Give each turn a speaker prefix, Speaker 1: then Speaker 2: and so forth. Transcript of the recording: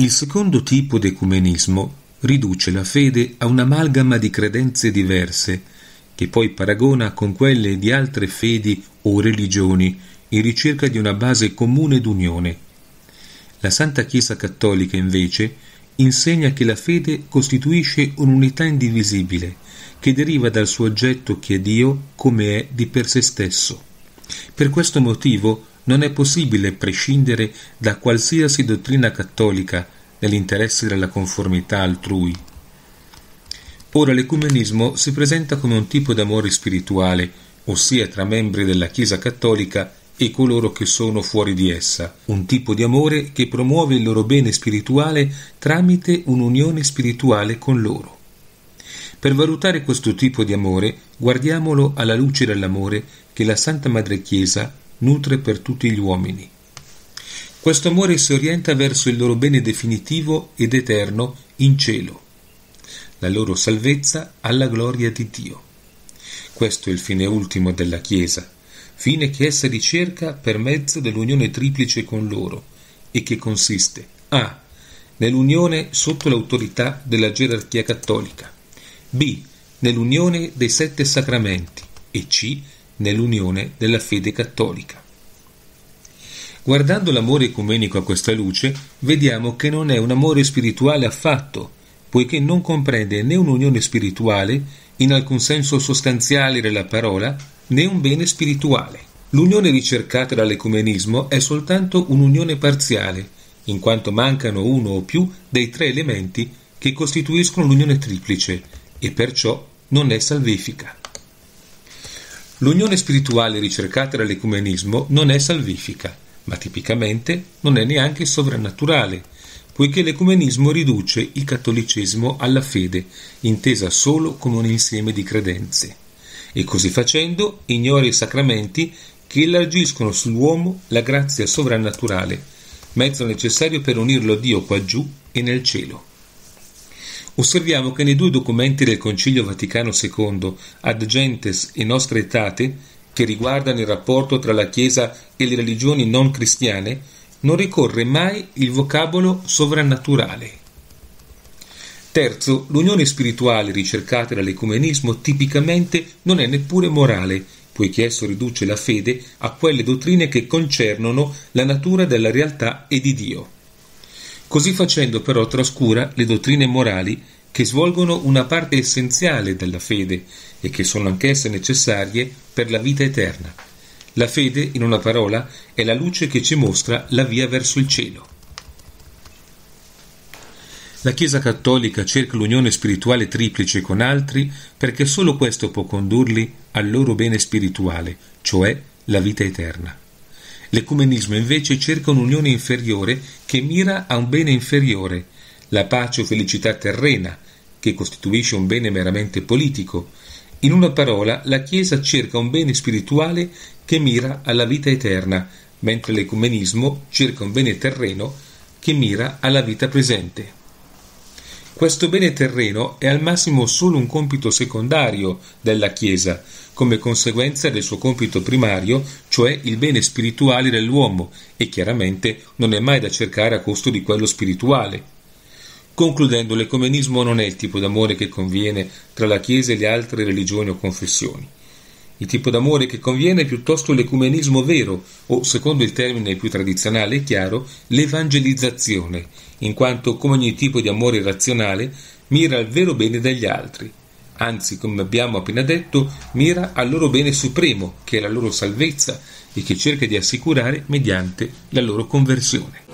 Speaker 1: Il secondo tipo d'ecumenismo riduce la fede a un'amalgama di credenze diverse, che poi paragona con quelle di altre fedi o religioni in ricerca di una base comune d'unione. La Santa Chiesa Cattolica, invece, insegna che la fede costituisce un'unità indivisibile, che deriva dal suo oggetto che è Dio come è di per sé stesso. Per questo motivo non è possibile prescindere da qualsiasi dottrina cattolica nell'interesse della conformità altrui. Ora l'ecumenismo si presenta come un tipo d'amore spirituale, ossia tra membri della Chiesa cattolica e coloro che sono fuori di essa, un tipo di amore che promuove il loro bene spirituale tramite un'unione spirituale con loro. Per valutare questo tipo di amore, guardiamolo alla luce dell'amore che la Santa Madre Chiesa nutre per tutti gli uomini questo amore si orienta verso il loro bene definitivo ed eterno in cielo, la loro salvezza alla gloria di Dio. Questo è il fine ultimo della Chiesa, fine che essa ricerca per mezzo dell'unione triplice con loro e che consiste a. nell'unione sotto l'autorità della gerarchia cattolica, b. nell'unione dei sette sacramenti e c. nell'unione della fede cattolica. Guardando l'amore ecumenico a questa luce, vediamo che non è un amore spirituale affatto, poiché non comprende né un'unione spirituale, in alcun senso sostanziale della parola, né un bene spirituale. L'unione ricercata dall'ecumenismo è soltanto un'unione parziale, in quanto mancano uno o più dei tre elementi che costituiscono l'unione triplice e perciò non è salvifica. L'unione spirituale ricercata dall'ecumenismo non è salvifica ma tipicamente non è neanche sovrannaturale, poiché l'ecumenismo riduce il cattolicesimo alla fede, intesa solo come un insieme di credenze, e così facendo ignora i sacramenti che elargiscono sull'uomo la grazia sovrannaturale, mezzo necessario per unirlo a Dio qua giù e nel cielo. Osserviamo che nei due documenti del Concilio Vaticano II, Ad Gentes e Nostra Etate, che riguardano il rapporto tra la Chiesa e le religioni non cristiane, non ricorre mai il vocabolo sovrannaturale. Terzo, l'unione spirituale ricercata dall'ecumenismo tipicamente non è neppure morale, poiché esso riduce la fede a quelle dottrine che concernono la natura della realtà e di Dio. Così facendo però trascura le dottrine morali che svolgono una parte essenziale della fede e che sono anch'esse necessarie per la vita eterna. La fede, in una parola, è la luce che ci mostra la via verso il cielo. La Chiesa cattolica cerca l'unione spirituale triplice con altri perché solo questo può condurli al loro bene spirituale, cioè la vita eterna. L'ecumenismo invece cerca un'unione inferiore che mira a un bene inferiore, la pace o felicità terrena, che costituisce un bene meramente politico. In una parola, la Chiesa cerca un bene spirituale che mira alla vita eterna, mentre l'ecumenismo cerca un bene terreno che mira alla vita presente. Questo bene terreno è al massimo solo un compito secondario della Chiesa, come conseguenza del suo compito primario, cioè il bene spirituale dell'uomo, e chiaramente non è mai da cercare a costo di quello spirituale. Concludendo, l'ecumenismo non è il tipo d'amore che conviene tra la Chiesa e le altre religioni o confessioni. Il tipo d'amore che conviene è piuttosto l'ecumenismo vero, o secondo il termine più tradizionale e chiaro, l'evangelizzazione, in quanto come ogni tipo di amore razionale mira al vero bene degli altri, anzi, come abbiamo appena detto, mira al loro bene supremo, che è la loro salvezza e che cerca di assicurare mediante la loro conversione.